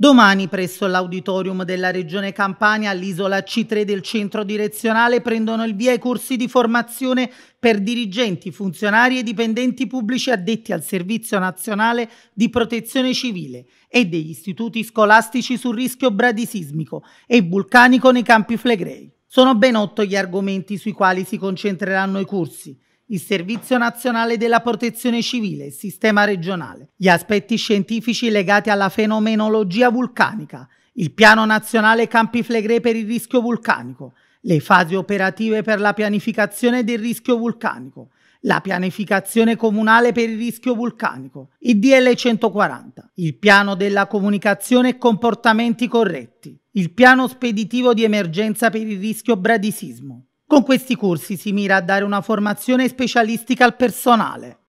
Domani presso l'auditorium della Regione Campania all'isola C3 del centro direzionale prendono il via i corsi di formazione per dirigenti, funzionari e dipendenti pubblici addetti al Servizio Nazionale di Protezione Civile e degli istituti scolastici sul rischio bradisismico e vulcanico nei campi flegrei. Sono ben otto gli argomenti sui quali si concentreranno i corsi il Servizio Nazionale della Protezione Civile, il Sistema Regionale, gli aspetti scientifici legati alla fenomenologia vulcanica, il Piano Nazionale Campi Flegrei per il rischio vulcanico, le fasi operative per la pianificazione del rischio vulcanico, la pianificazione comunale per il rischio vulcanico, il DL 140, il piano della comunicazione e comportamenti corretti, il piano speditivo di emergenza per il rischio bradisismo, con questi corsi si mira a dare una formazione specialistica al personale.